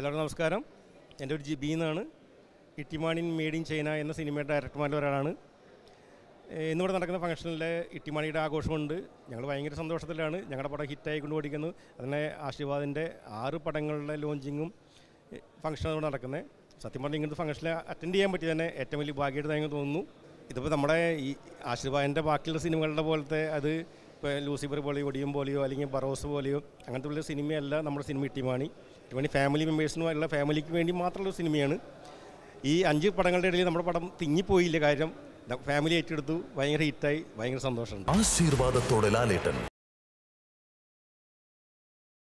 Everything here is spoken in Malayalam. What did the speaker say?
എല്ലാവർക്കും നമസ്കാരം എൻ്റെ ഒരു ജി ബി എന്നാണ് ഇട്ടിമാണിൻ മെയ്ഡ് ഇൻ ചൈന എന്ന സിനിമയുടെ ഡയറക്ടർമാരിൽ ഒരാളാണ് ഇന്നിവിടെ നടക്കുന്ന ഫംഗ്ഷനിലെ ഇട്ടിമാണിയുടെ ആഘോഷമുണ്ട് ഞങ്ങൾ ഭയങ്കര സന്തോഷത്തിലാണ് ഞങ്ങളുടെ പടം ഹിറ്റായി കൊണ്ടുപോയിരിക്കുന്നു അതിനെ ആശീർവാദിൻ്റെ ആറ് പടങ്ങളുടെ ലോഞ്ചിങ്ങും ഫംഗ്ഷനാണ് ഇവിടെ നടക്കുന്നത് സത്യം പറഞ്ഞാൽ ഇങ്ങനത്തെ ഫംഗ്ഷനിൽ അറ്റൻഡ് ചെയ്യാൻ പറ്റി തന്നെ ഏറ്റവും വലിയ ഭാഗ്യമായിട്ട് തന്നെ തോന്നുന്നു ഇതിപ്പോൾ നമ്മുടെ ഈ ആശീർവാദിൻ്റെ ബാക്കിയുള്ള സിനിമകളുടെ പോലത്തെ അത് ഇപ്പോൾ ലൂസിഫർ പോലെയോ ഒടിയും പോലെയോ അല്ലെങ്കിൽ ബറോസ് പോലെയോ അങ്ങനത്തെ ഉള്ള സിനിമയല്ല നമ്മുടെ സിനിമ ടീമാണ് ഇവണി ഫാമിലി മെമ്പേഴ്സിനുമായിട്ടുള്ള ഫാമിലിക്ക് വേണ്ടി മാത്രമുള്ള സിനിമയാണ് ഈ അഞ്ച് പടങ്ങളുടെ ഇടയിൽ നമ്മുടെ പടം തിങ്ങിപ്പോയില്ല കാര്യം ഫാമിലി ഏറ്റെടുത്തു ഭയങ്കര ഹിറ്റായി ഭയങ്കര സന്തോഷമുണ്ട് ആശീർവാദത്തോടെ ലാലേട്ടൻ